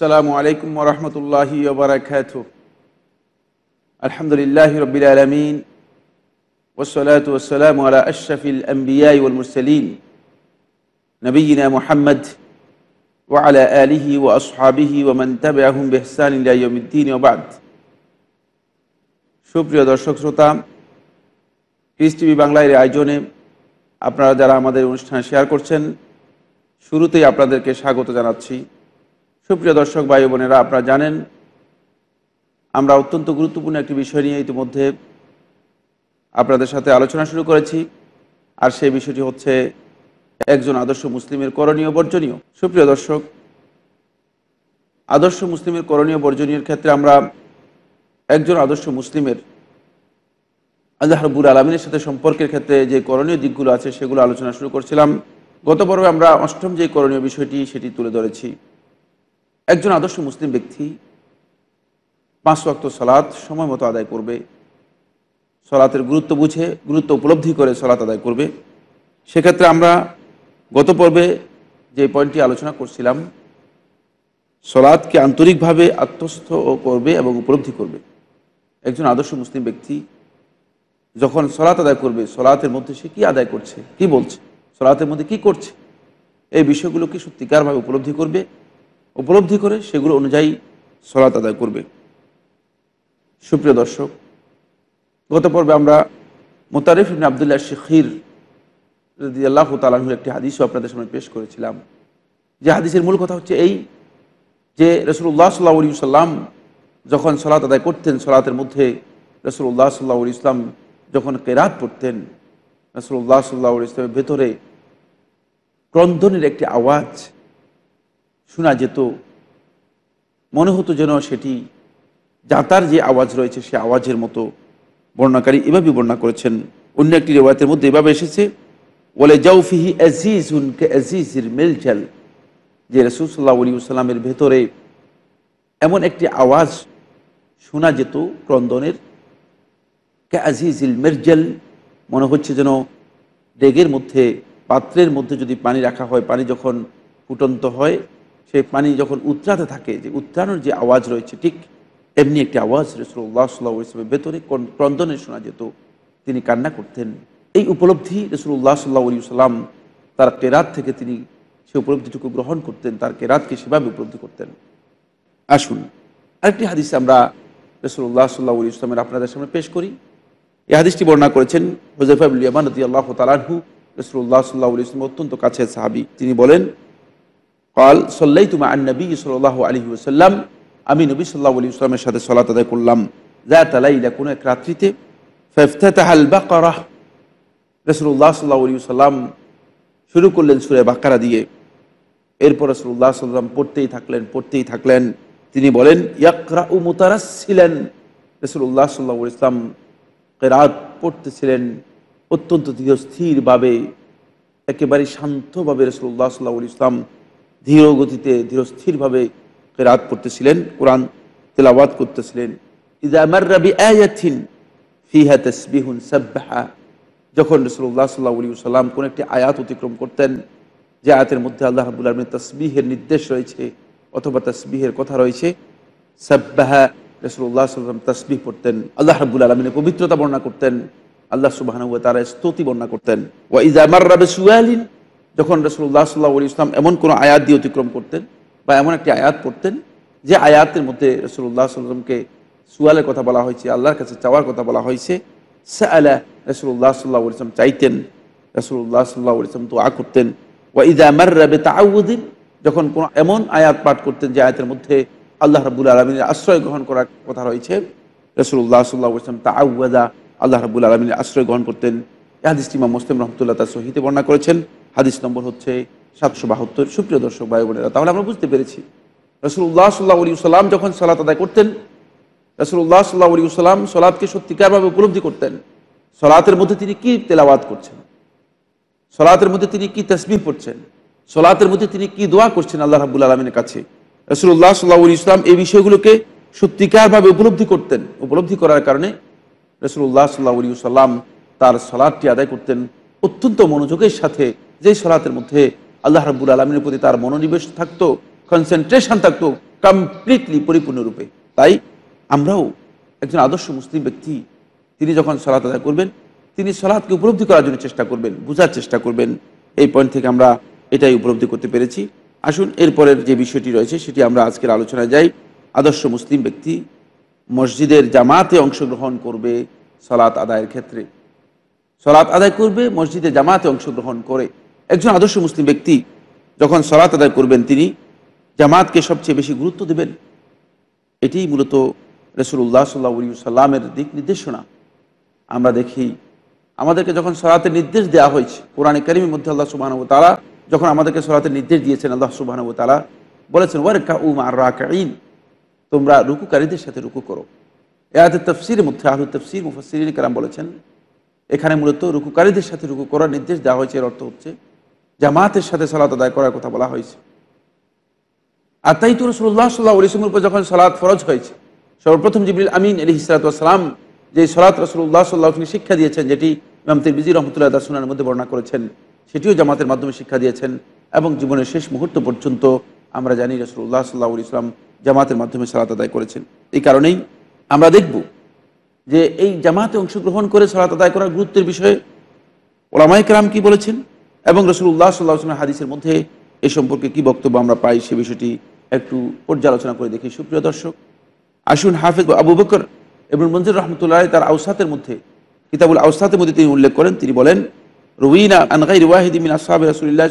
আসসালামু আলাইকুম ওরহমতুল্লাহি ওবরাকাত আলহামদুলিল্লাহ রবিল আলমিন ওসলাত ওসালাম আলা আশরাফিল আম্বিয়াই ওল মুরসালিন নবীনা মোহাম্মদ ওয়ালা আলিহি ও আসহাবিহি ওমান তাবে আহম বেহসান ইলাইয়ুদ্দিন ওবাদ সুপ্রিয় দর্শক শ্রোতা পিস টিভি বাংলার আয়োজনে আপনারা যারা আমাদের অনুষ্ঠান শেয়ার করছেন শুরুতেই আপনাদেরকে স্বাগত জানাচ্ছি সুপ্রিয় দর্শক ভাই বোনেরা আপনারা জানেন আমরা অত্যন্ত গুরুত্বপূর্ণ একটি বিষয় নিয়ে ইতিমধ্যে আপনাদের সাথে আলোচনা শুরু করেছি আর সেই বিষয়টি হচ্ছে একজন আদর্শ মুসলিমের করণীয় বর্জনীয় সুপ্রিয় দর্শক আদর্শ মুসলিমের করণীয় বর্জনীয় ক্ষেত্রে আমরা একজন আদর্শ মুসলিমের আল্লাহ রবুল আলমিনের সাথে সম্পর্কের ক্ষেত্রে যে করণীয় দিকগুলো আছে সেগুলো আলোচনা শুরু করছিলাম গত পর্বে আমরা অষ্টম যে করণীয় বিষয়টি সেটি তুলে ধরেছি একজন আদর্শ মুসলিম ব্যক্তি পাঁচ রক্ত সলাৎ সময় মতো আদায় করবে সলাতের গুরুত্ব বুঝে গুরুত্ব উপলব্ধি করে সলাৎ আদায় করবে সেক্ষেত্রে আমরা গত পর্বে যে পয়েন্টটি আলোচনা করছিলাম সলাদকে আন্তরিকভাবে আত্মস্থ করবে এবং উপলব্ধি করবে একজন আদর্শ মুসলিম ব্যক্তি যখন সলাৎ আদায় করবে সলাতের মধ্যে সে কী আদায় করছে কি বলছে সলাতের মধ্যে কি করছে এই বিষয়গুলোকে সত্যিকারভাবে উপলব্ধি করবে উপলব্ধি করে সেগুলো অনুযায়ী সলাত আদায় করবে সুপ্রিয় দর্শক গত পর্বে আমরা মোতারিফ ইবিন আবদুল্লাহ শেখির আল্লাহ তালাহুর একটি হাদিসও আপনাদের সামনে পেশ করেছিলাম যে হাদিসের মূল কথা হচ্ছে এই যে উল্লাহ সাল্লাহ আলী সাল্লাম যখন সলাত আদায় করতেন সলাতের মধ্যে রসুল রসুল্লাহ সাল্লাহ ইসলাম যখন কেরাত পড়তেন রসুল্লাহ সাল্লাহ ইসলামের ভেতরে ক্রন্দনের একটি আওয়াজ শোনা যেত মনে হতো যেন সেটি যাতার যে আওয়াজ রয়েছে সে আওয়াজের মতো বর্ণাকারী এভাবে বর্ণনা করেছেন অন্য একটি রেওয়ায়তের মধ্যে এভাবে এসেছে বলে জাউফিহি আজিজ উনকে আজিজির মেলজাল যে রসুলসাল্লাহ আলী সাল্লামের ভেতরে এমন একটি আওয়াজ শোনা যেত ক্রন্দনের কে আজিজিল মেরজাল মনে হচ্ছে যেন ডেগের মধ্যে পাত্রের মধ্যে যদি পানি রাখা হয় পানি যখন ফুটন্ত হয় সেই পানি যখন উত্রাতে থাকে যে উত্রানোর যে আওয়াজ রয়েছে ঠিক এমনি একটি আওয়াজ রসুল্লাহ সাল্লাহ ইসলামের ভেতরে ক্রন্দনে শোনা যেত তিনি কান্না করতেন এই উপলব্ধি রসুল্লাহ সাল্লাহ আলী সাল্লাম তার কেরাত থেকে তিনি সে উপলব্ধিটুকু গ্রহণ করতেন তার কেরাতকে সেভাবে উপলব্ধি করতেন আসুন আরেকটি হাদিস আমরা রসুল্লাহ সাল্লাহ আলী ইসলামের আপনাদের সামনে পেশ করি এই হাদিসটি বর্ণনা করেছেন হোজাইফাবুল ইয়ামান রদি আল্লাহ তালাহু রসুল্লাহ সাল্লাহ আলী ইসলাম অত্যন্ত কাছের সাহাবি তিনি বলেন কল সল্লাই তুমা আন নবী সাল্লাহ আলী ওসাল্লাম আমি নবী সাল্লাহ আলী ইসলামের সাথে সলাত আদায় করলাম যা তালাইলা কোন এক রাত্রিতে ফেফতা তাহাল বা করাহ রসুল্লাহ সাল্লাহ আলী সাল্লাম শুরু করলেন সুরে বাকারা দিয়ে এরপর রসুল্লাহ সাল্লাম পড়তেই থাকলেন পড়তেই থাকলেন তিনি বলেন ইয়াকরা উ মুতারাস ছিলেন রসুল্লাহ সাল্লাহ ইসলাম কেরাত পড়তেছিলেন অত্যন্ত স্থিরভাবে একেবারে শান্তভাবে রসুল্লাহ সাল্লাহ ইসলাম ধীর গতিতে ধীরস্থিরভাবে ফেরাত পড়তেছিলেন কোরআন তেলাওয়াত করতেছিলেন যখন রসুল্লাহ সাল্লাহ উলি সাল্লাম কোন একটি আয়াত অতিক্রম করতেন যে আয়াতের মধ্যে আল্লাহ হাবুল আলমিন তসবিহের নির্দেশ রয়েছে অথবা তসবিহের কথা রয়েছে সাব্বাহা রসুল্লাহ সাল্লাম তসবিহ পড়তেন আল্লাহ হাবুল আলমিনের পবিত্রতা বর্ণনা করতেন আল্লাহ সুবাহানুয়া তারা স্তুতি বর্ণনা করতেন ও ইজামার রাবে সুয়ালিন যখন রসুল্লাহ সাল্লাহ আলী ইসলাম এমন কোনো আয়াত দিয়ে অতিক্রম করতেন বা এমন একটি আয়াত পড়তেন যে আয়াতের মধ্যে রসুল্লাহ সাল্লামকে সুয়ালের কথা বলা হয়েছে আল্লাহর কাছে চাওয়ার কথা বলা হয়েছে সে আলা রসুল্লাহ সাল্লাহ ইসলাম চাইতেন রসুল্লাহ সাল্লাহ ইসলাম আ করতেন ওয়াঈদা আমার রবে তাউদ্দিন যখন কোনো এমন আয়াত পাঠ করতেন যে আয়াতের মধ্যে আল্লাহ রাবুল আলমিনের আশ্রয় গ্রহণ করার কথা রয়েছে রসুল্লাহ সাল্লাহ ইসলাম তা আউ্দা আল্লাহ রাবুল আলমিনের আশ্রয় গ্রহণ করতেন এহাদিস মুসলিম রহমতুল্লাহ তার সহিতে বর্ণনা করেছেন হাদিস নম্বর হচ্ছে সাতশো বাহাত্তর সুপ্রিয় দর্শক ভাই বোনেরা তাহলে আমরা বুঝতে পেরেছি রসুল্লাহ সাল্লাহ আলী সাল্লাম যখন সালাত আদায় করতেন রসুল্লাহ সাল্লাহ আলী সাল্লাম সলাদকে সত্যিকারভাবে উপলব্ধি করতেন সলাতের মধ্যে তিনি কি তেলাওয়াত করছেন সলাতের মধ্যে তিনি কি তসবি পড়ছেন সলাতের মধ্যে তিনি কী দোয়া করছেন আল্লাহ রাবুল আলমিনের কাছে রসুল্লাহ সাল্লাহ ইসলাম এই বিষয়গুলোকে সত্যিকারভাবে উপলব্ধি করতেন উপলব্ধি করার কারণে রসুল্লাহ সাল্লাহ সাল্লাম তার সলাদটি আদায় করতেন অত্যন্ত মনোযোগের সাথে যে সলাতের মধ্যে আল্লাহ রাবুল আলমীর প্রতি তার মনোনিবেশ থাকতো কনসেন্ট্রেশন থাকতো কমপ্লিটলি পরিপূর্ণরূপে তাই আমরাও একজন আদর্শ মুসলিম ব্যক্তি তিনি যখন সলাত আদায় করবেন তিনি সলাৎকে উপলব্ধি করার জন্য চেষ্টা করবেন বোঝার চেষ্টা করবেন এই পয়েন্ট থেকে আমরা এটাই উপলব্ধি করতে পেরেছি আসুন এরপরের যে বিষয়টি রয়েছে সেটি আমরা আজকের আলোচনায় যাই আদর্শ মুসলিম ব্যক্তি মসজিদের জামাতে অংশগ্রহণ করবে সলাৎ আদায়ের ক্ষেত্রে সলাৎ আদায় করবে মসজিদে জামাতে অংশগ্রহণ করে একজন আদর্শ মুসলিম ব্যক্তি যখন সলাৎ আদায় করবেন তিনি জামাতকে সবচেয়ে বেশি গুরুত্ব দেবেন এটি মূলত রসুল্লাহ সাল্লা সাল্লামের দিক নির্দেশনা আমরা দেখি আমাদেরকে যখন সলাতের নির্দেশ দেওয়া হয়েছে কোরআনে কারিমের মধ্যে আল্লাহ সুবাহানব তালা যখন আমাদেরকে সলাতের নির্দেশ দিয়েছেন আল্লাহ সুবাহানব তালা বলেছেন ওয়ারকা উম আর তোমরা রুকুকারীদের সাথে রুকু করো এ তফসির মধ্যে আহ তফসির মুফাসির কালাম বলেছেন এখানে মূলত রুকুকারীদের সাথে রুকু করার নির্দেশ দেওয়া হয়েছে এর অর্থ হচ্ছে জামাতের সাথে সালাত আদায় করার কথা বলা হয়েছে আর তাই তো রসুল্লাহ সাল্লাহ আলিসমের উপর যখন সালাত ফরজ হয়েছে সর্বপ্রথম জিবিল আমিন আলী ইসলাতাম যে সলাত রসুল্লাহ সাল্লাহকে শিক্ষা দিয়েছেন যেটি ইমাম তিরবিজি রহমতুল্লাহ দাসুনার মধ্যে বর্ণনা করেছেন সেটিও জামাতের মাধ্যমে শিক্ষা দিয়েছেন এবং জীবনের শেষ মুহূর্ত পর্যন্ত আমরা জানি রসুল্লাহ সাল্লাহ ইসলাম জামাতের মাধ্যমে সালাত আদায় করেছেন এই কারণেই আমরা দেখব যে এই জামাতে অংশগ্রহণ করে সলাত আদায় করার গুরুত্বের বিষয়ে ওলামাই কালাম কি বলেছেন এবং রসুল্লাহ সাল্লাহ হাদিসের মধ্যে এ সম্পর্কে কি বক্তব্য আমরা পাই সে বিষয়টি একটু পর্যালোচনা করে দেখি সুপ্রিয় দর্শক আসুন হাফিজ আবু বকর এবং মঞ্জুর রহমতুল্লাহ তার আউসাতের মধ্যে কিতাবুল আউসাতের মধ্যে তিনি উল্লেখ করেন তিনি বলেন রুইনা আনগাই রিওয়াহিদিন আসহাব সাল্লাহ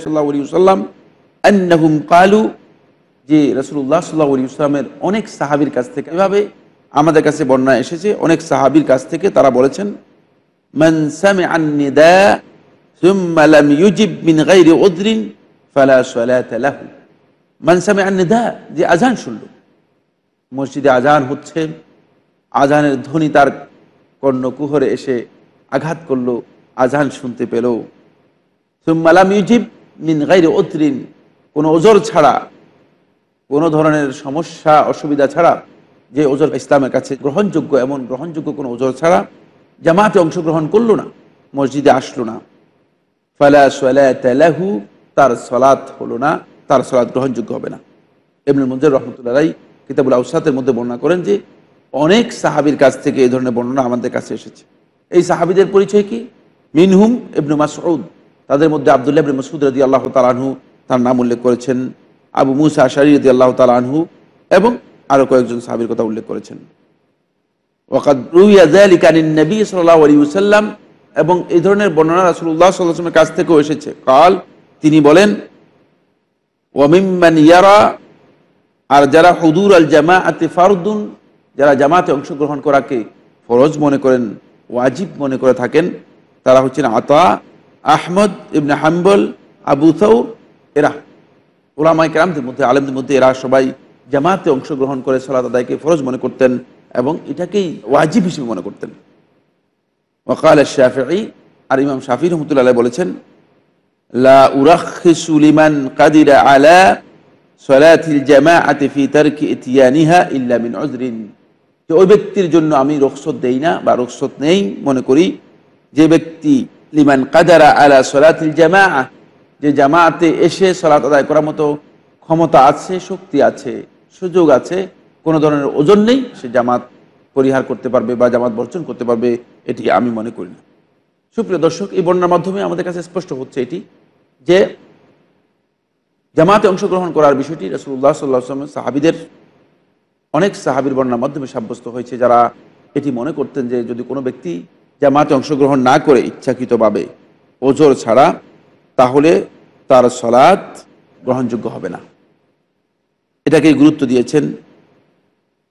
যে রসুল্লাহ সাল্লাহ আলী ইসলামের অনেক সাহাবির কাছ থেকে এভাবে আমাদের কাছে বন্যা এসেছে অনেক সাহাবির কাছ থেকে তারা বলেছেন যে আজান শুনল মসজিদে আজান হচ্ছে আজানের ধ্বনি তার কর্ণকুহরে এসে আঘাত করলো আজান শুনতে পেল সুম্মালাম ইউজিব মিন গাইরে অদ্রিন কোনো ওজোর ছাড়া কোনো ধরনের সমস্যা অসুবিধা ছাড়া যে ওজর ইসলামের কাছে গ্রহণযোগ্য এমন গ্রহণযোগ্য কোনো ওজর ছাড়া জামাতে অংশগ্রহণ করলো না মসজিদে আসলো না ফালা সালাহু তার সলাত হলো না তার সলাদ গ্রহণযোগ্য হবে না এমনি মঞ্জুর রহমতুল্লা রাই কিতাবুল আউসাতের মধ্যে বর্ণনা করেন যে অনেক সাহাবির কাছ থেকে এই ধরনের বর্ণনা আমাদের কাছে এসেছে এই সাহাবিদের পরিচয় কি মিনহুম এবনু মাসউদ তাদের মধ্যে আবদুল্লাহ ইবনে মাসউদ রদি আল্লাহ তালাহু তার নাম উল্লেখ করেছেন আবু মুসা আশারি রদি আল্লাহ আনহু এবং আরো কয়েকজন সাহাবির কথা উল্লেখ করেছেন ওয়াকাদ রুইয়াজী সাল্লাহ আলী সাল্লাম এবং এই ধরনের বর্ণনা রাসুল্লাহ সাল্লাহামের কাছ থেকেও এসেছে কাল তিনি বলেন ওয়ামিম্মান ইয়ারা আর যারা হদুর আল জামা আতে ফারুদ্দুন যারা জামাতে অংশগ্রহণ করাকে ফরজ মনে করেন ওয়াজিব মনে করে থাকেন তারা হচ্ছেন আতা আহমদ ইবনে হাম্বল আবু সৌর এরা ওলামাই কেরামদের মধ্যে আলমদের মধ্যে এরা সবাই জামাতে অংশগ্রহণ করে সলাত আদায়কে ফরজ মনে করতেন এবং এটাকেই ওয়াজিব হিসেবে মনে করতেন ওকাল শাহি আর ইমাম শাফি রহমতুল্লাহ বলেছেন লা উরাখিসুলিমান কাদিরা আলা সলাথিল জামা আতিফি তার্কি ইতিয়ানিহা ইল্লামিন অজরিন যে ওই ব্যক্তির জন্য আমি রোকসত দেই না বা রোকসত নেই মনে করি যে ব্যক্তি লিমান কাদারা আলা সলাতিল জামা যে জামাতে এসে সলাত আদায় করার মতো ক্ষমতা আছে শক্তি আছে সুযোগ আছে কোনো ধরনের ওজন নেই সে জামাত পরিহার করতে পারবে বা জামাত বর্জন করতে পারবে এটি আমি মনে করি না সুপ্রিয় দর্শক এই বর্ণার মাধ্যমে আমাদের কাছে স্পষ্ট হচ্ছে এটি যে জামাতে অংশগ্রহণ করার বিষয়টি রসুল্লাহ সাল্লাহ সাহাবিদের অনেক সাহাবির বর্ণার মাধ্যমে সাব্যস্ত হয়েছে যারা এটি মনে করতেন যে যদি কোনো ব্যক্তি জামাতে অংশগ্রহণ না করে ইচ্ছাকৃতভাবে ওজোর ছাড়া তাহলে তার সলাৎ গ্রহণযোগ্য হবে না এটাকে গুরুত্ব দিয়েছেন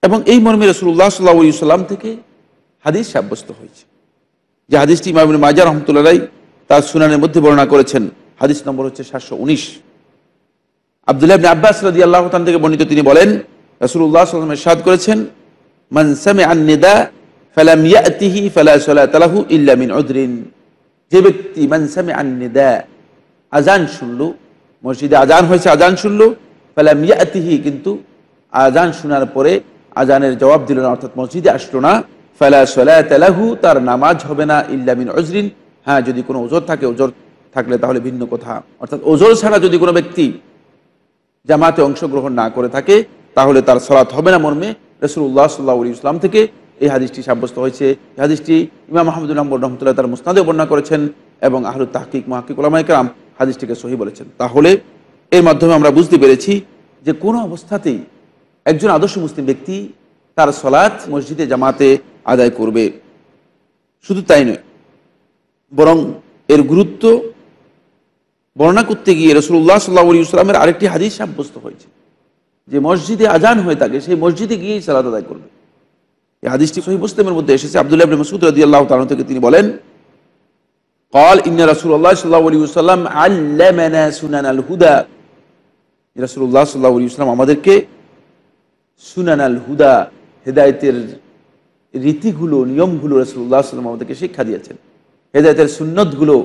এবং এই মর্মে রসুল্লাহ সাল্লা সাল্লাম থেকে হাদিস সাব্যস্ত হয়েছে যে হাদিসটি মামিন রহমতুল্লা রাই তার সুনানের মধ্যে বর্ণনা করেছেন হাদিস নম্বর হচ্ছে সাতশো উনিশ আবদুল্লাহ আব্বাস রাজি আল্লাহ থেকে বর্ণিত তিনি বলেন রসুল্লাহ সাল্লাম সাদ করেছেন মনসামে আন্নেদা ফালাম ইয়াতিহি ফালা সালাহু ইল্লামিন যে ব্যক্তি মনসামে আন্নেদা আজান শুনল মসজিদে আজান হয়েছে আজান শুনল ফেলাম ইয়াতিহি কিন্তু আজান শোনার পরে আজানের জবাব দিল না অর্থাৎ মসজিদে আসলো না ফেলা সলাহু তার নামাজ হবে না ইল্লামিন অজরিন হ্যাঁ যদি কোনো ওজোর থাকে ওজোর থাকলে তাহলে ভিন্ন কথা অর্থাৎ ওজোর ছাড়া যদি কোনো ব্যক্তি জামাতে অংশগ্রহণ না করে থাকে তাহলে তার সলাৎ হবে না মর্মে রসুল্লাহ সাল্লাহ ইসলাম থেকে এই হাদিসটি সাব্যস্ত হয়েছে এই হাদিসটি ইমাম মাহমুদুল আহমদ রহমতুল্লাহ তার মুস্তাদে বর্ণনা করেছেন এবং আহরুল তাহকিক মাহকিক ওলামাইকরাম হাদিসটিকে সহি বলেছেন তাহলে এর মাধ্যমে আমরা বুঝতে পেরেছি যে কোনো অবস্থাতেই একজন আদর্শ মুসলিম ব্যক্তি তার সলাৎ মসজিদে জামাতে আদায় করবে শুধু তাই নয় বরং এর গুরুত্ব বর্ণনা করতে গিয়ে রসুল্লাহ সাল্লাহ ইসলামের আরেকটি হাদিস সাব্যস্ত হয়েছে যে মসজিদে আজান হয়ে থাকে সেই মসজিদে গিয়েই সালাত আদায় করবে এই হাদিসটি সহি মুসলিমের মধ্যে এসেছে আবদুল্লাহ মসুদ রদি আল্লাহ তাল থেকে তিনি বলেন কল ইন্না রাসুল্লাহ সাল্লাহ সাল্লাম আল্লাহ সুনান আল হুদা রাসুল্লাহ সাল্লাহ ইসলাম আমাদেরকে সুনান আল হুদা হেদায়তের রীতিগুলো নিয়মগুলো রাসুল্লাহ সাল্লাম আমাদেরকে শিক্ষা দিয়েছেন হেদায়তের সুনতগুলো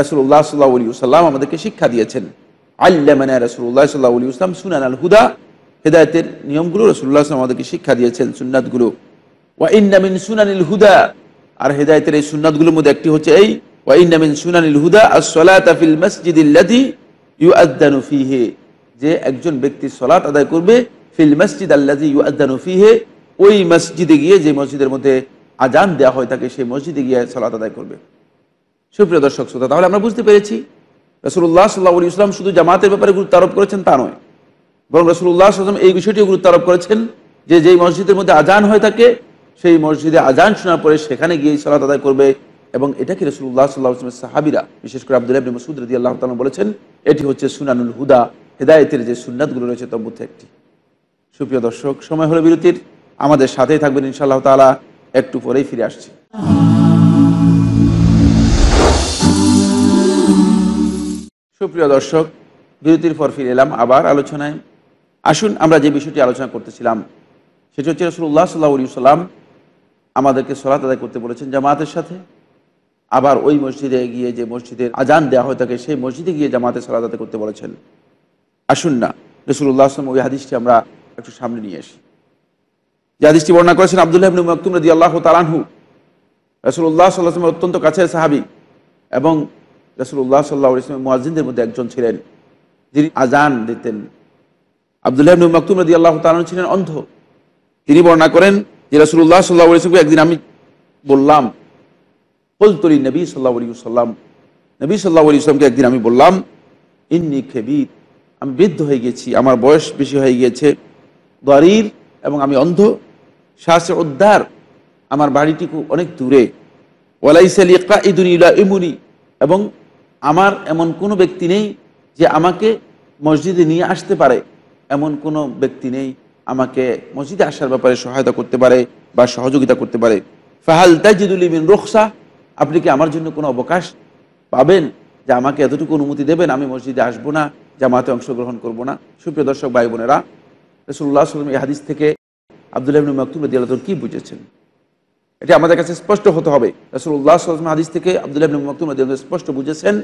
রাসুল্লাহ সাল্লাহ আলী সাল্লাম আমাদেরকে শিক্ষা দিয়েছেন আল্লামানা রাসুল্লাহ সাল্লাহ আলী ইসলাম সুনান আল হুদা হেদায়তের নিয়মগুলো রসুল্লাহ সাল্লাম আমাদেরকে শিক্ষা দিয়েছেন সুনাদগুলো ওয়া ইন্নামিন সুনানিল হুদা আর হেদায়তের এই সুনাদগুলোর মধ্যে একটি হচ্ছে এই ওয়া ইন্নামিন সুনানিল হুদা আর সলাতাফিল মসজিদ ইউ আদানু ফিহে যে একজন ব্যক্তি সলাট আদায় করবে ফিল মসজিদ আল্লাজি ওই মসজিদে গিয়ে যে মসজিদের মধ্যে আজান দেওয়া হয় তাকে সেই মসজিদে গিয়ে সলাত আদায় করবে সুপ্রিয় দর্শক শ্রোতা তাহলে আমরা বুঝতে পেরেছি রসুল্লাহ সাল্লাহ ইসলাম শুধু জামাতের ব্যাপারে গুরুত্ব আরোপ করেছেন তা নয় বরং রসুল্লাহ আসলাম এই বিষয়টিও গুরুত্ব আরোপ করেছেন যে যেই মসজিদের মধ্যে আজান হয়ে থাকে সেই মসজিদে আজান শোনার পরে সেখানে গিয়ে সলাত আদায় করবে এবং এটাকে রসুল্লাহ সাল্লাহ আসলামের সাহাবিরা বিশেষ করে আব্দুল আবনী মসুদ রদি আল্লাহ তালন বলেছেন এটি হচ্ছে সুনানুল হুদা হেদায়তের যে সুন্নাতগুলো রয়েছে তার মধ্যে একটি সুপ্রিয় দর্শক সময় হলো বিরতির আমাদের সাথেই থাকবেন ইনশাআল্লাহ তালা একটু পরেই ফিরে আসছি সুপ্রিয় দর্শক বিরতির পর ফিরে এলাম আবার আলোচনায় আসুন আমরা যে বিষয়টি আলোচনা করতেছিলাম সেটি হচ্ছে রসুল্লাহ সাল্লাহ সাল্লাম আমাদেরকে সলাত আদায় করতে বলেছেন জামাতের সাথে আবার ওই মসজিদে গিয়ে যে মসজিদের আজান দেওয়া হয় তাকে সেই মসজিদে গিয়ে জামাতে সলাত আদায় করতে বলেছেন আসুন না রসুল্লাহ আসলাম ওই হাদিসটি আমরা একটু সামনে নিয়ে আসি যে হাদিসটি বর্ণনা করেছেন আবদুল্লাহ ইবনু মকতুম রদি আল্লাহ তালানহু রসুল্লাহ সাল্লাহ অত্যন্ত কাছের সাহাবি এবং রসুল্লাহ সাল্লাহ ইসলাম মুয়াজিনদের মধ্যে একজন ছিলেন যিনি আজান দিতেন আবদুল্লাহ ইবনু মকতুম রদি আল্লাহ তালান ছিলেন অন্ধ তিনি বর্ণনা করেন যে রসুল্লাহ সাল্লাহ ইসলামকে একদিন আমি বললাম পলতরি নবী সাল্লাহ সাল্লাম নবী সাল্লাহ ইসলামকে একদিন আমি বললাম ইন্নি খেবিত আমি বৃদ্ধ হয়ে গেছি আমার বয়স বেশি হয়ে গিয়েছে দরির এবং আমি অন্ধ শ্বাস উদ্ধার আমার বাড়িটিকে অনেক দূরে ওয়ালাইসাল ইদুন ইলা ইমুনি এবং আমার এমন কোনো ব্যক্তি নেই যে আমাকে মসজিদে নিয়ে আসতে পারে এমন কোনো ব্যক্তি নেই আমাকে মসজিদে আসার ব্যাপারে সহায়তা করতে পারে বা সহযোগিতা করতে পারে ফাহাল তাজিদুল ইমিন রোকসা আপনি কি আমার জন্য কোনো অবকাশ পাবেন যে আমাকে এতটুকু অনুমতি দেবেন আমি মসজিদে আসবো না জামাতে অংশগ্রহণ করব না সুপ্রিয় দর্শক ভাই বোনেরা রসুল্লাহ সালাম এই হাদিস থেকে আবদুল্লাহ মকতুম রদি রদিয়াল কী বুঝেছেন এটি আমাদের কাছে স্পষ্ট হতে হবে রসুল্লাহ সালাম হাদিস থেকে আবদুল্লাহ মকতুম রদি রদিয়াল স্পষ্ট বুঝেছেন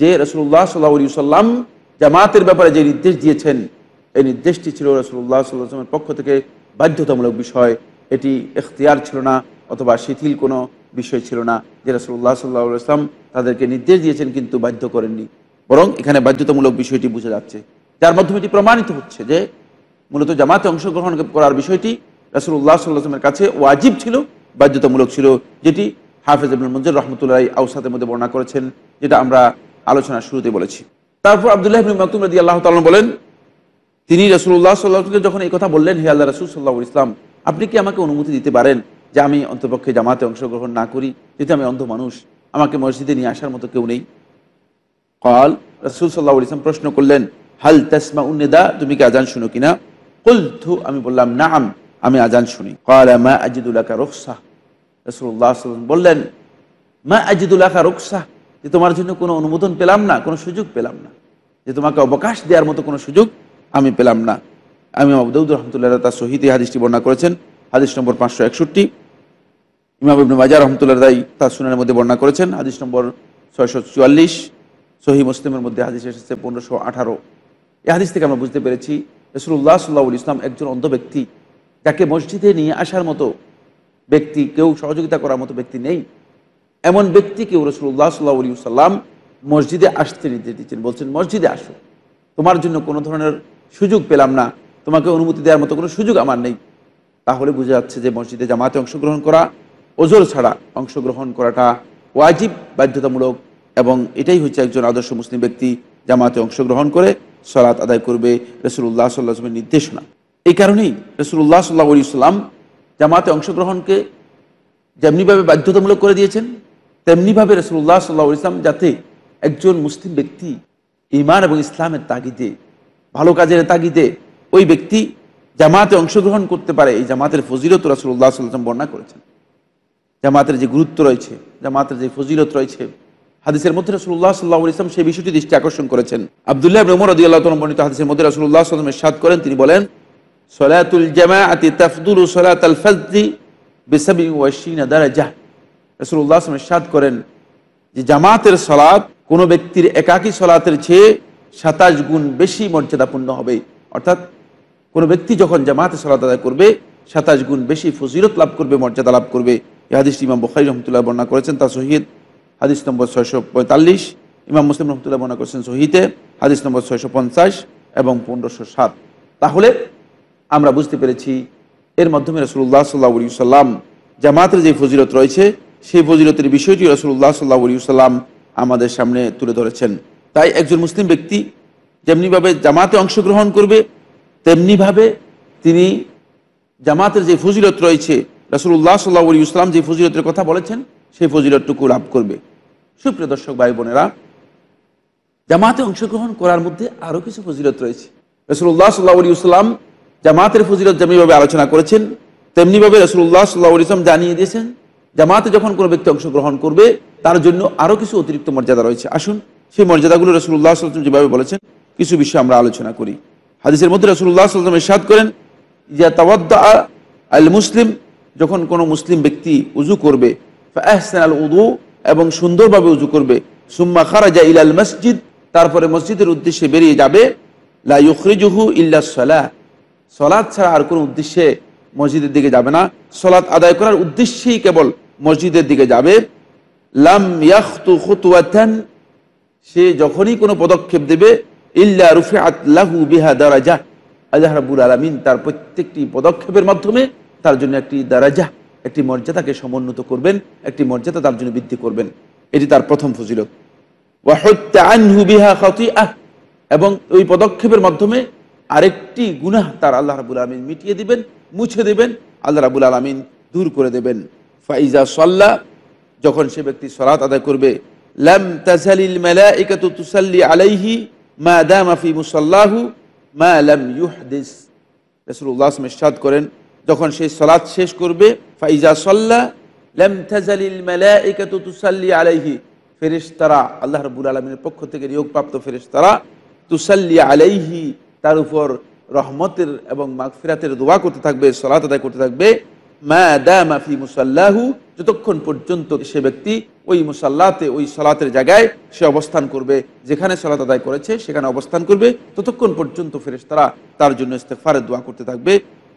যে রসুল্লাহ সাল্লাহ আলী সাল্লাম জামাতের ব্যাপারে যে নির্দেশ দিয়েছেন এই নির্দেশটি ছিল রসুল্লাহ সাল্লাহামের পক্ষ থেকে বাধ্যতামূলক বিষয় এটি এখতিয়ার ছিল না অথবা শিথিল কোনো বিষয় ছিল না যে রসুল্লাহ সাল্লাহ আসলাম তাদেরকে নির্দেশ দিয়েছেন কিন্তু বাধ্য করেননি বরং এখানে বাধ্যতামূলক বিষয়টি বুঝে যাচ্ছে যার মাধ্যমে এটি প্রমাণিত হচ্ছে যে মূলত জামাতে অংশগ্রহণ করার বিষয়টি রাসুল উল্লাহ সাল্লাহামের কাছে ও আজীব ছিল বাধ্যতামূলক ছিল যেটি হাফেজ আব্দুল মঞ্জুর রহমতুল্লাহ আউসাদের মধ্যে বর্ণনা করেছেন যেটা আমরা আলোচনার শুরুতে বলেছি তারপর আবদুল্লাহ মাতুম রদি আল্লাহ তালন বলেন তিনি উল্লাহ সাল্লাহকে যখন এই কথা বললেন হে আল্লাহ রসুল সাল্লাহ ইসলাম আপনি কি আমাকে অনুমতি দিতে পারেন যে আমি অন্তপক্ষে জামাতে অংশগ্রহণ না করি যেহেতু আমি অন্ধ মানুষ আমাকে মসজিদে নিয়ে আসার মতো কেউ নেই কল রসুল সাল্লাহ ইসলাম প্রশ্ন করলেন হাল তসমা উন্নেদা তুমি কি আজান শুনো কিনা কুলথু আমি বললাম না আম আমি আজান শুনি কল মা আজিদুল্লাহা রুকসাহ রসুল্লাহ বললেন মা আজিদুল্লাহা রুকসাহ যে তোমার জন্য কোনো অনুমোদন পেলাম না কোনো সুযোগ পেলাম না যে তোমাকে অবকাশ দেওয়ার মতো কোনো সুযোগ আমি পেলাম না আমি আবদৌদ রহমতুল্লাহ তার সহিতে হাদিসটি বর্ণনা করেছেন হাদিস নম্বর পাঁচশো একষট্টি ইমাম ইবনু মাজার রহমতুল্লাহ রাই তার সুনানের মধ্যে বর্ণনা করেছেন হাদিস নম্বর ছয়শো চুয়াল্লিশ সহি মুসলিমের মধ্যে হাদিস এসেছে পনেরোশো আঠারো এ হাদিস থেকে আমরা বুঝতে পেরেছি রসুল্লাহ সাল্লাউল ইসলাম একজন অন্ধ ব্যক্তি যাকে মসজিদে নিয়ে আসার মতো ব্যক্তি কেউ সহযোগিতা করার মতো ব্যক্তি নেই এমন ব্যক্তিকেও রসুল্লাহ সাল্লাহ সাল্লাম মসজিদে আসতে নির্দেশ দিচ্ছেন বলছেন মসজিদে আসো তোমার জন্য কোনো ধরনের সুযোগ পেলাম না তোমাকে অনুমতি দেওয়ার মতো কোনো সুযোগ আমার নেই তাহলে বোঝা যাচ্ছে যে মসজিদে জামাতে অংশগ্রহণ করা ওজোর ছাড়া অংশগ্রহণ করাটা ওয়াজিব বাধ্যতামূলক এবং এটাই হচ্ছে একজন আদর্শ মুসলিম ব্যক্তি জামাতে অংশগ্রহণ করে সলাৎ আদায় করবে রসুল্লাহ সাল্লাহমের নির্দেশনা এই কারণেই রসুল্লাহ সাল্লাহ আলী সাল্লাম জামাতে অংশগ্রহণকে যেমনিভাবে বাধ্যতামূলক করে দিয়েছেন তেমনিভাবে রসুল্লাহ সাল্লাহ ইসলাম যাতে একজন মুসলিম ব্যক্তি ইমান এবং ইসলামের তাগিদে ভালো কাজের তাগিদে ওই ব্যক্তি জামাতে অংশগ্রহণ করতে পারে এই জামাতের ফজিলত রসুল্লাহ সাল্লাহ বর্ণনা করেছেন জামাতের যে গুরুত্ব রয়েছে জামাতের যে ফজিলত রয়েছে হাদিসের মধ্যে রসুল্লাহ সাল্লাহ ইসলাম সেই বিষয়টি দৃষ্টি আকর্ষণ করেছেন আবদুল্লাহ রমর রদি আল্লাহ বর্ণিত হাদিসের মধ্যে রসুল্লাহ আসলামের সাদ করেন তিনি বলেন সলাতুল জামা আতি তাফদুল সলাত আল ফাজি বেসাবি ওয়াশিনা দ্বারা জাহ রসুল্লাহ আসলামের সাদ করেন যে জামাতের সলাৎ কোন ব্যক্তির একাকী সলাতের চেয়ে সাতাশ গুণ বেশি মর্যাদাপূর্ণ হবে অর্থাৎ কোনো ব্যক্তি যখন জামাতে সলাত আদায় করবে সাতাশ গুণ বেশি ফজিরত লাভ করবে মর্যাদা লাভ করবে হাদিস ইমাম বখারি রহমতুল্লাহ বর্ণনা করেছেন তা সহিদ হাদিস নম্বর ছয়শো পঁয়তাল্লিশ ইমাম মুসলিম রহমতুল্লাহ মনে করছেন সহিতে হাদিস নম্বর ছয়শো পঞ্চাশ এবং পনেরোশো সাত তাহলে আমরা বুঝতে পেরেছি এর মাধ্যমে রসুল্লাহ সাল্লাহ উলিয় সাল্লাম জামাতের যে ফজিরত রয়েছে সেই ফজিরতের বিষয়টি রসুল্লাহ সাল্লাহ উলিয় সাল্লাম আমাদের সামনে তুলে ধরেছেন তাই একজন মুসলিম ব্যক্তি যেমনিভাবে জামাতে অংশগ্রহণ করবে তেমনিভাবে তিনি জামাতের যে ফজিরত রয়েছে রসুল্লাহ সাল্লাহ উলিয় ইসলাম যে ফজিরতের কথা বলেছেন সেই ফজিলতটুকু লাভ করবে সুপ্রিয় দর্শক ভাই বোনেরা জামাতে অংশগ্রহণ করার মধ্যে আরও কিছু ফজিলত রয়েছে রসুল্লাহ সাল্লাহ আলী ইসলাম জামাতের ফজিলত যেমনিভাবে আলোচনা করেছেন তেমনিভাবে রসুল্লাহ সাল্লাহ ইসলাম জানিয়ে দিয়েছেন জামাতে যখন কোনো ব্যক্তি অংশগ্রহণ করবে তার জন্য আরও কিছু অতিরিক্ত মর্যাদা রয়েছে আসুন সেই মর্যাদাগুলো রসুল্লাহ সাল্লাম যেভাবে বলেছেন কিছু বিষয়ে আমরা আলোচনা করি হাদিসের মধ্যে রসুল্লাহ সাল্লাম এরশাদ করেন যে তাওয়াদ্দা আল মুসলিম যখন কোনো মুসলিম ব্যক্তি উজু করবে উদু এবং সুন্দরভাবে উজু করবে সুম্মা খারাজা ইলাল মসজিদ তারপরে মসজিদের উদ্দেশ্যে বেরিয়ে যাবে লাইখরিজুহু ইল্লা সলা সলাদ ছাড়া আর কোনো উদ্দেশ্যে মসজিদের দিকে যাবে না সলাৎ আদায় করার উদ্দেশ্যেই কেবল মসজিদের দিকে যাবে লাম ইয়াখতু খুতুয়াতান সে যখনই কোনো পদক্ষেপ দেবে ইল্লা রুফে আতলাহু বিহা দারাজা আল্লাহ রাবুল আলমিন তার প্রত্যেকটি পদক্ষেপের মাধ্যমে তার জন্য একটি দারাজা একটি মর্যাদাকে সমুন্নত করবেন একটি মর্যাদা তার জন্য বৃদ্ধি করবেন এটি তার প্রথম ফজিলত এবং ওই পদক্ষেপের মাধ্যমে আরেকটি গুনাহ তার আল্লাহ রাবুল আলমিন মিটিয়ে দিবেন মুছে দেবেন আল্লাহ রাবুল আলমিন দূর করে দেবেন ফাইজা সাল্লাহ যখন সে ব্যক্তি সরাত আদায় করবে লাম তাসালিল মালাইকাতু তুসাল্লি আলাইহি মা দামা ফি মুসাল্লাহু মা লাম ইউহদিস রাসূলুল্লাহ করেন যখন সেই সলাদ শেষ করবে ফাইজা সল্লা ল্যামথাজালিল মালাইকাতু তুসাল্লি আলাইহি আল্লাহ রবুল আলমীর পক্ষ থেকে নিয়োগপ্রাপ্ত ফেরেশতারা তুসাল্লি আলাইহি তার উপর রহমতের এবং মাগফিরাতের দোয়া করতে থাকবে সলাত আদায় করতে থাকবে মা দা মাফি মুসাল্লাহু যতক্ষণ পর্যন্ত সে ব্যক্তি ওই মুসাল্লাতে ওই সলাতের জায়গায় সে অবস্থান করবে যেখানে সলাত আদায় করেছে সেখানে অবস্থান করবে ততক্ষণ পর্যন্ত ফেরেশতারা তার জন্য ইস্তেফারের দোয়া করতে থাকবে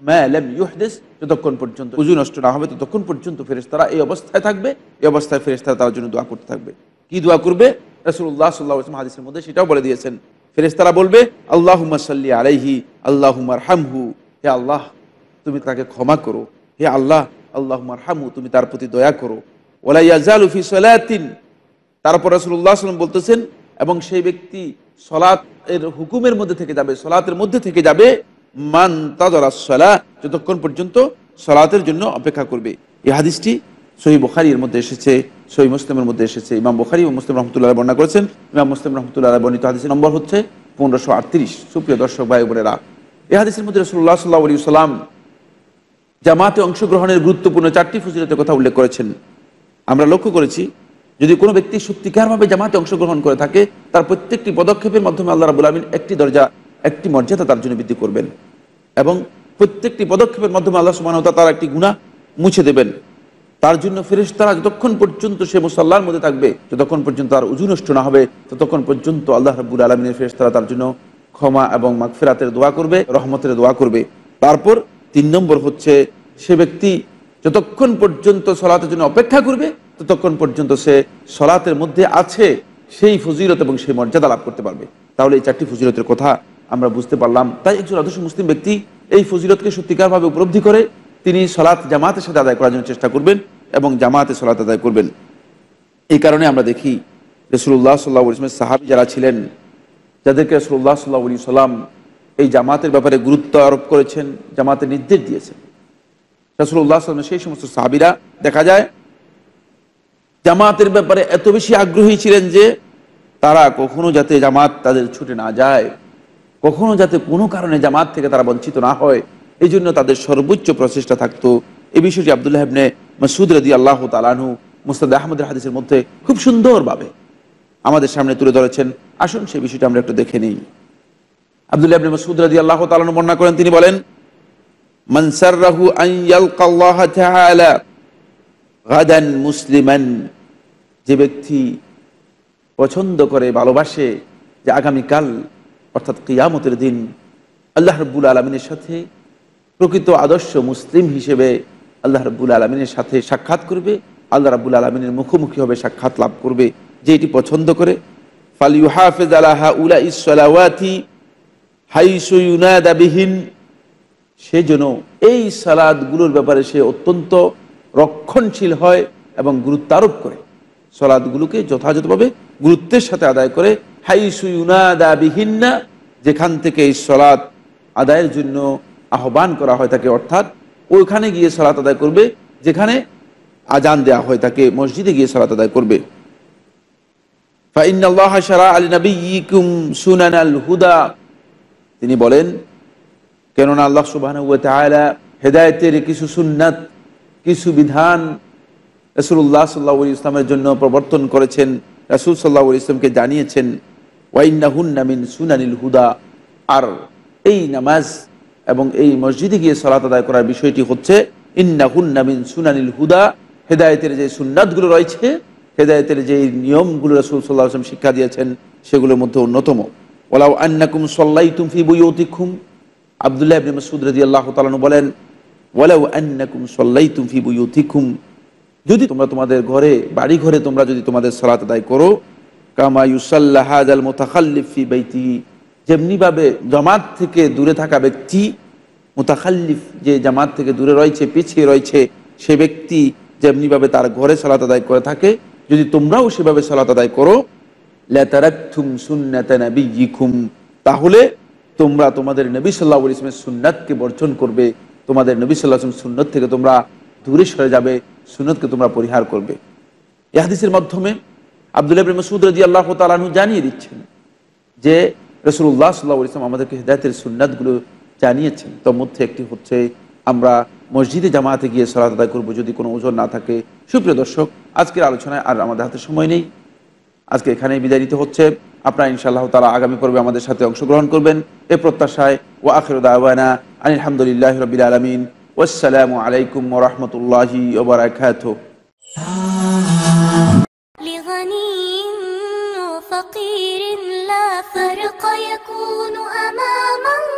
ম্যালেম ইউহদেস যতক্ষণ পর্যন্ত উজু নষ্ট না হবে ততক্ষণ পর্যন্ত ফেরেস্তারা এই অবস্থায় থাকবে এই অবস্থায় ফেরেস্তারা তার জন্য দোয়া করতে থাকবে কি দোয়া করবে রসুল্লাহ সাল্লাহ ইসলাম হাদিসের মধ্যে সেটাও বলে দিয়েছেন ফেরেস্তারা বলবে আল্লাহ সাল্লি আলাইহি আল্লাহ হামহু হে আল্লাহ তুমি তাকে ক্ষমা করো হে আল্লাহ আল্লাহ হামহু তুমি তার প্রতি দয়া করো ওলাইয়াজালুফি সলায়াতিন তারপর রসুল্লাহ সাল্লাম বলতেছেন এবং সেই ব্যক্তি সলাতের হুকুমের মধ্যে থেকে যাবে সলাতের মধ্যে থেকে যাবে মান তাদরাসলা যতক্ষণ পর্যন্ত সলাতের জন্য অপেক্ষা করবে এই হাদিসটি সহি বখারির মধ্যে এসেছে সহি মুসলিমের মধ্যে এসেছে ইমাম বখারি ও মুসলিম রহমতুল্লাহ বর্ণনা করেছেন ইমাম মুসলিম রহমতুল্লাহ বর্ণিত হাদিসের নম্বর হচ্ছে পনেরোশো আটত্রিশ সুপ্রিয় দর্শক ভাই বোনেরা এই হাদিসের মধ্যে রসুল্লাহ সাল্লাহ আলী সাল্লাম জামাতে অংশগ্রহণের গুরুত্বপূর্ণ চারটি ফজিলতের কথা উল্লেখ করেছেন আমরা লক্ষ্য করেছি যদি কোনো ব্যক্তি সত্যিকারভাবে জামাতে অংশগ্রহণ করে থাকে তার প্রত্যেকটি পদক্ষেপের মাধ্যমে আল্লাহ রাবুল আলমিন একটি দরজা একটি মর্যাদা তার জন্য বৃদ্ধি করবেন এবং প্রত্যেকটি পদক্ষেপের মাধ্যমে আল্লাহ সুবাহতা তার একটি গুণা মুছে দেবেন তার জন্য ফেরেস তারা যতক্ষণ পর্যন্ত সে মুসাল্লার মধ্যে থাকবে যতক্ষণ পর্যন্ত তার উজু নষ্ট না হবে ততক্ষণ পর্যন্ত আল্লাহ রাবুল আলমিনের ফেরেস তারা তার জন্য ক্ষমা এবং মাগফেরাতের দোয়া করবে রহমতের দোয়া করবে তারপর তিন নম্বর হচ্ছে সে ব্যক্তি যতক্ষণ পর্যন্ত সলাতের জন্য অপেক্ষা করবে ততক্ষণ পর্যন্ত সে সলাতের মধ্যে আছে সেই ফজিলত এবং সেই মর্যাদা লাভ করতে পারবে তাহলে এই চারটি ফজিলতের কথা আমরা বুঝতে পারলাম তাই একজন আদর্শ মুসলিম ব্যক্তি এই ফজিলতকে সত্যিকারভাবে উপলব্ধি করে তিনি সলাত জামাতের সাথে আদায় করার জন্য চেষ্টা করবেন এবং জামাতে সলাত আদায় করবেন এই কারণে আমরা দেখি রসুল্লাহ সাল্লাহ ইসলামের সাহাবি যারা ছিলেন যাদেরকে রসুল্লাহ সাল্লাহ উলি সাল্লাম এই জামাতের ব্যাপারে গুরুত্ব আরোপ করেছেন জামাতের নির্দেশ দিয়েছেন রসুল্লাহ সাল্লামের সেই সমস্ত সাহাবিরা দেখা যায় জামাতের ব্যাপারে এত বেশি আগ্রহী ছিলেন যে তারা কখনো যাতে জামাত তাদের ছুটে না যায় কখনো যাতে কোনো কারণে জামাত থেকে তারা বঞ্চিত না হয় এই জন্য তাদের সর্বোচ্চ প্রচেষ্টা থাকতো এই বিষয়টি আবদুল্লাহ হেবনে মসুদ রদি আল্লাহ তালানহু মুস্তাদ আহমদের হাদিসের মধ্যে খুব সুন্দরভাবে আমাদের সামনে তুলে ধরেছেন আসুন সেই বিষয়টা আমরা একটু দেখে নিই আবদুল্লাহ ইবনে মাসুদ রদি আল্লাহ তালানু বর্ণনা করেন তিনি বলেন মুসলিমান যে ব্যক্তি পছন্দ করে ভালোবাসে যে আগামীকাল অর্থাৎ কিয়ামতের দিন আল্লাহ রব্বুল আলমিনের সাথে প্রকৃত আদর্শ মুসলিম হিসেবে আল্লাহ রব্বুল আলমিনের সাথে সাক্ষাৎ করবে আল্লাহ রাবুল আলমিনের মুখোমুখি হবে সাক্ষাৎ লাভ করবে যে এটি পছন্দ করে ফালিউহাফেজ আলাহা উলা ইসলাওয়াতি হাইসুনাদাবিহীন সে যেন এই সালাদগুলোর ব্যাপারে সে অত্যন্ত রক্ষণশীল হয় এবং গুরুত্ব আরোপ করে সলাদগুলোকে যথাযথভাবে গুরুত্বের সাথে আদায় করে হাইসুনাদাবিহীন না যেখান থেকে এই সলাৎ আদায়ের জন্য আহ্বান করা হয় তাকে অর্থাৎ ওইখানে গিয়ে সলাৎ আদায় করবে যেখানে আজান দেয়া হয় তাকে মসজিদে গিয়ে সলাৎ আদায় করবে ফাইনাল্লাহ আলী ইকুম সুনান আল হুদা তিনি বলেন কেননা আল্লাহ সুবাহ হেদায়তের কিছু সুন্নাত কিছু বিধান রসুল্লাহ সাল্লা ইসলামের জন্য প্রবর্তন করেছেন রসুল সাল্লা ইসলামকে জানিয়েছেন ওয়াইন্নাহুন্নামিন সুনানিল হুদা আর এই নামাজ এবং এই মসজিদে গিয়ে সলাত আদায় করার বিষয়টি হচ্ছে ইন্নাহুন্নামিন সুনানিল হুদা হেদায়তের যে সুন্নাতগুলো রয়েছে হেদায়তের যে নিয়মগুলো রসুল সাল্লাহ আসলাম শিক্ষা দিয়েছেন সেগুলোর মধ্যে অন্যতম ওলাউ আন্নাকুম সল্লাই তুমফি বইয়তিকুম আবদুল্লাহ ইবনে মাসুদ রাজি আল্লাহ তালু বলেন ওয়ালাউ আন্নাকুম সল্লাই তুমফি বইয়তিকুম যদি তোমরা তোমাদের ঘরে বাড়ি ঘরে তোমরা যদি তোমাদের সালাত আদায় করো কামা ইউসাল্লাহ আল মোতাখাল্লিফি বেতি যেমনিভাবে জামাত থেকে দূরে থাকা ব্যক্তি মোতাখাল্লিফ যে জামাত থেকে দূরে রয়েছে পিছিয়ে রয়েছে সে ব্যক্তি যেমনিভাবে তার ঘরে সালাত আদায় করে থাকে যদি তোমরাও সেভাবে সালাত আদায় করো লেতারাকুম সুন্নাতানাবিকুম তাহলে তোমরা তোমাদের নবী সাল্লাহ ইসলামের সুন্নাতকে বর্জন করবে তোমাদের নবী সাল্লাহ ইসলাম সুন্নত থেকে তোমরা দূরে সরে যাবে সুন্নতকে তোমরা পরিহার করবে এহাদিসের মাধ্যমে আবদুল্লাহ মসুদ রাজি আল্লাহ তালু জানিয়ে দিচ্ছেন যে রসুল্লাহ সাল্লাহ ইসলাম আমাদেরকে সুন্নাতগুলো জানিয়েছেন মধ্যে একটি হচ্ছে আমরা মসজিদে জামাতে গিয়ে আদায় করবো যদি কোনো ওজন না থাকে সুপ্রিয় দর্শক আজকের আলোচনায় আর আমাদের হাতে সময় নেই আজকে এখানে বিদায় নিতে হচ্ছে আপনারা ইনশাআল্লাহ তালা আগামী পর্বে আমাদের সাথে অংশগ্রহণ করবেন এ প্রত্যাশায় ও আখরুদ্দাওয়ানা আলহামদুলিল্লাহ রবিল আলমিন আসসালামু আলাইকুম রহমতুল্লাহি ওবরাকাত فقير لا فرق يكون أمامه